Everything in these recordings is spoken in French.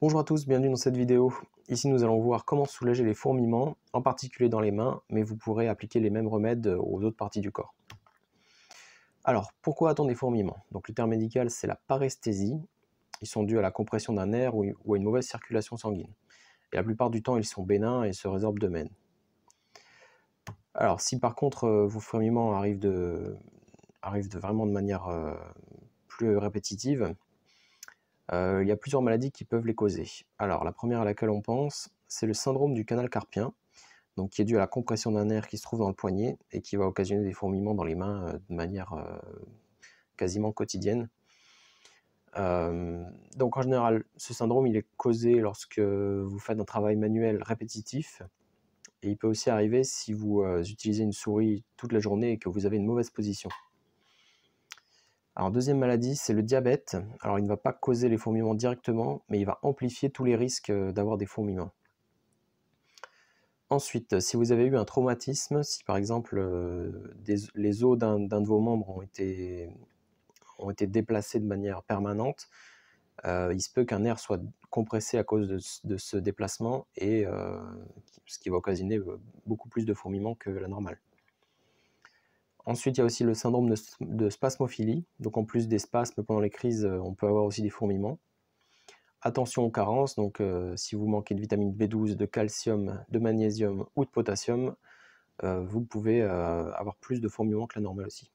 Bonjour à tous, bienvenue dans cette vidéo. Ici nous allons voir comment soulager les fourmillements, en particulier dans les mains, mais vous pourrez appliquer les mêmes remèdes euh, aux autres parties du corps. Alors, pourquoi a-t-on des fourmillements Donc le terme médical c'est la paresthésie. Ils sont dus à la compression d'un nerf ou à une mauvaise circulation sanguine. Et la plupart du temps ils sont bénins et se résorbent de mêmes Alors si par contre euh, vos fourmillements arrivent, de... de vraiment de manière euh, plus répétitive, euh, il y a plusieurs maladies qui peuvent les causer. Alors, la première à laquelle on pense, c'est le syndrome du canal carpien, donc qui est dû à la compression d'un nerf qui se trouve dans le poignet et qui va occasionner des fourmillements dans les mains euh, de manière euh, quasiment quotidienne. donc en général, ce syndrome, il est causé lorsque vous faites un travail manuel répétitif. Et il peut aussi arriver si vous utilisez une souris toute la journée et que vous avez une mauvaise position deuxième maladie, c'est le diabète. Alors, il ne va pas causer les fourmillements directement, mais il va amplifier tous les risques euh, d'avoir des fourmillements. Ensuite, si vous avez eu un traumatisme, si par exemple euh, les os d'un de vos membres ont été, ont été déplacés de manière permanente, euh, il se peut qu'un nerf soit compressé à cause de, ce déplacement, et ce qui va occasionner beaucoup plus de fourmillements que la normale. Ensuite, il y a aussi le syndrome de, spasmophilie. Donc, en plus des spasmes pendant les crises, euh, on peut avoir aussi des fourmillements. Attention aux carences. Donc, euh, si vous manquez de vitamine B12, de calcium, de magnésium ou de potassium, euh, vous pouvez avoir plus de fourmillements que la normale aussi.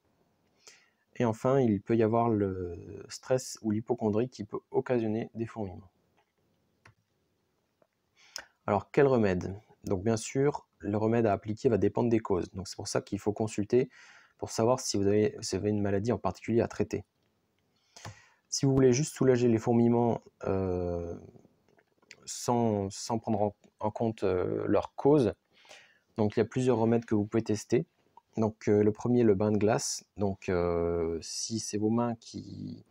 Et enfin, il peut y avoir le stress ou l'hypochondrie qui peut occasionner des fourmillements. Alors, quel remède Donc, bien sûr, le remède à appliquer va dépendre des causes. Donc, c'est pour ça qu'il faut consulter pour savoir si vous, avez, une maladie en particulier à traiter. Si vous voulez juste soulager les fourmillements euh, sans, prendre en, compte euh, leur cause, donc il y a plusieurs remèdes que vous pouvez tester. Donc euh, le premier, le bain de glace. Donc si c'est vos mains qui,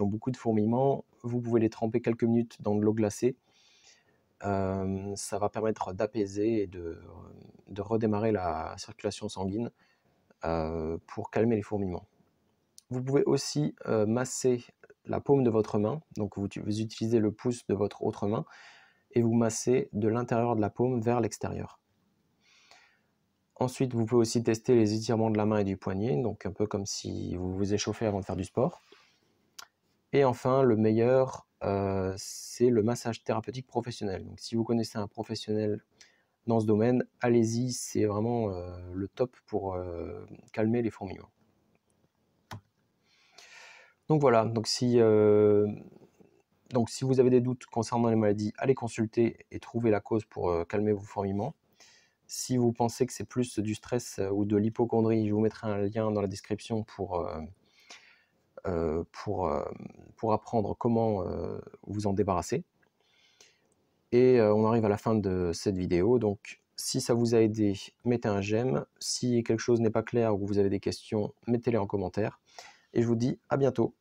ont beaucoup de fourmillements, vous pouvez les tremper quelques minutes dans de l'eau glacée. ça va permettre d'apaiser et de redémarrer la circulation sanguine euh, pour calmer les fourmillements. Vous pouvez aussi euh, masser la paume de votre main, donc vous, utilisez le pouce de votre autre main et vous massez de l'intérieur de la paume vers l'extérieur. Ensuite, vous pouvez aussi tester les étirements de la main et du poignet, donc un peu comme si vous vous échauffez avant de faire du sport. Et enfin, le meilleur, euh, c'est le massage thérapeutique professionnel. Donc, si vous connaissez un professionnel dans ce domaine, allez-y, c'est vraiment euh, le top pour euh, calmer les fourmillements. Hein. Donc voilà, donc si, euh, donc si vous avez des doutes concernant les maladies, allez consulter et trouver la cause pour calmer vos fourmillements. Si vous pensez que c'est plus du stress ou de l'hypochondrie, je vous mettrai un lien dans la description pour, pour, pour apprendre comment vous en débarrasser. Et euh, on arrive à la fin de cette vidéo. Donc, si ça vous a aidé, mettez un j'aime. Si quelque chose n'est pas clair ou que vous avez des questions, mettez-les en commentaire. Et je vous dis à bientôt.